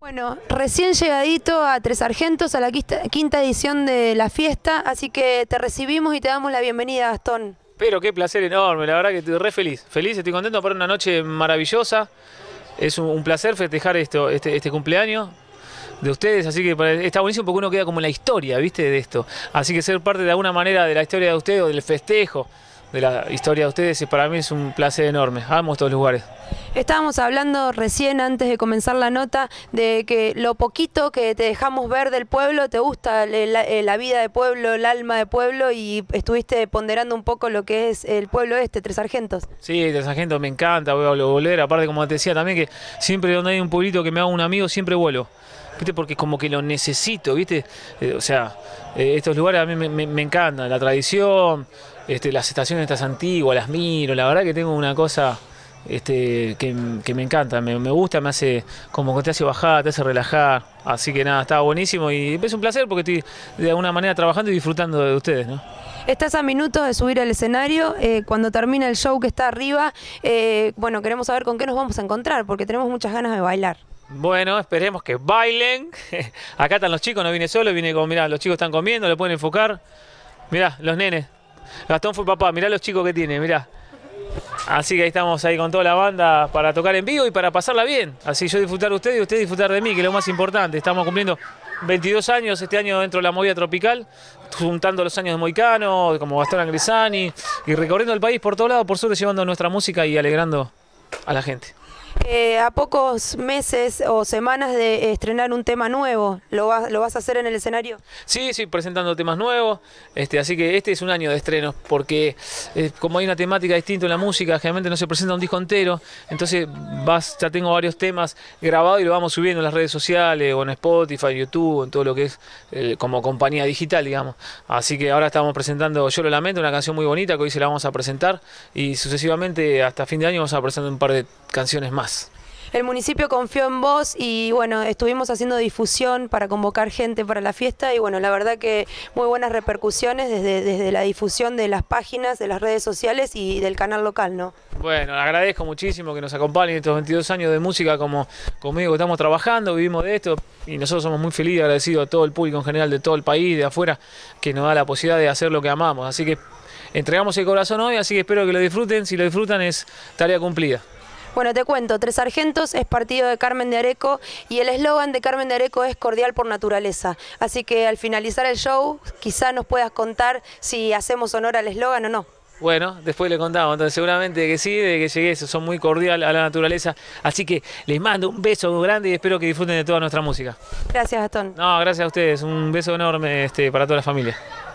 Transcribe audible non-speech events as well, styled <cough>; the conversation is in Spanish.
Bueno, recién llegadito a Tres Argentos, a la quinta, edición de la fiesta, así que te recibimos y te damos la bienvenida, Gastón. Pero qué placer enorme, la verdad que estoy re feliz. Feliz, estoy contento por una noche maravillosa. Es un, placer festejar este, este, cumpleaños de ustedes, así que está buenísimo porque uno queda como en la historia, ¿viste? De esto. Así que ser parte de alguna manera de la historia de ustedes o del festejo de la historia de ustedes y para mí es un placer enorme. Amo estos lugares. Estábamos hablando recién antes de comenzar la nota de que lo poquito que te dejamos ver del pueblo, te gusta la, vida de pueblo, el alma de pueblo y estuviste ponderando un poco lo que es el pueblo este, Tres Argentos Sí, Tres Argentos me encanta, voy a volver. Aparte, como te decía también, que siempre donde hay un pueblito que me haga un amigo, siempre vuelo. ¿Viste? Porque como que lo necesito, ¿viste? Eh, o sea, eh, estos lugares a mí me encantan, la tradición, este, las estaciones estas antiguas, las miro, la verdad que tengo una cosa este, que, me encanta, me, gusta, me hace como que te hace bajar, te hace relajar. Así que nada, estaba buenísimo y es un placer porque estoy de alguna manera trabajando y disfrutando de ustedes. ¿no? Estás a minutos de subir al escenario. Eh, cuando termina el show que está arriba, eh, bueno, queremos saber con qué nos vamos a encontrar porque tenemos muchas ganas de bailar. Bueno, esperemos que bailen. <laughs> Acá están los chicos, no vine solo, vine con, mirá, los chicos están comiendo, le pueden enfocar. Mirá, los nenes. Gastón fue papá, mirá los chicos que tiene, mirá. Así que ahí estamos ahí con toda la banda para tocar en vivo y para pasarla bien. Así yo disfrutar de usted y usted disfrutar de mí, que es lo más importante. Estamos cumpliendo 22 años este año dentro de la movida tropical, juntando los años de Moicano, como Gastón Angrizani y recorriendo el país por todos lados, por suerte llevando nuestra música y alegrando a la gente. Eh, a pocos meses o semanas de estrenar un tema nuevo. ¿Lo, ¿Lo vas a hacer en el escenario? Sí, sí, presentando temas nuevos. Este, así que este es un año de estrenos, porque eh, como hay una temática distinta en la música, generalmente no se presenta un disco entero. Entonces ya tengo varios temas grabados y lo vamos subiendo en las redes sociales, o en Spotify, YouTube, en todo lo que es eh, como compañía digital, digamos. Así que ahora estamos presentando Yo lo lamento, una canción muy bonita que hoy se la vamos a presentar. Y sucesivamente hasta fin de año vamos a presentar un par de canciones más. El municipio confió en vos y bueno, estuvimos haciendo difusión para convocar gente para la fiesta y bueno, la verdad que muy buenas repercusiones desde, desde la difusión de las páginas, de las redes sociales y del canal local, ¿no? Bueno, agradezco muchísimo que nos acompañen estos 22 años de música como conmigo, estamos trabajando, vivimos de esto y nosotros somos muy felices y agradecidos a todo el público en general de todo el país, de afuera, que nos da la posibilidad de hacer lo que amamos. Así que entregamos el corazón hoy, así que espero que lo disfruten, si lo disfrutan es tarea cumplida. Bueno, te cuento, Tres Argentos es partido de Carmen de Areco y el eslogan de Carmen de Areco es cordial por naturaleza. Así que al finalizar el show, quizás nos puedas contar si hacemos honor al eslogan o no. Bueno, después le contamos, entonces seguramente que sí, de que llegué, son muy cordial a la naturaleza. Así que les mando un beso grande y espero que disfruten de toda nuestra música. Gracias, Gastón. No, gracias a ustedes, un beso enorme este, para toda la familia.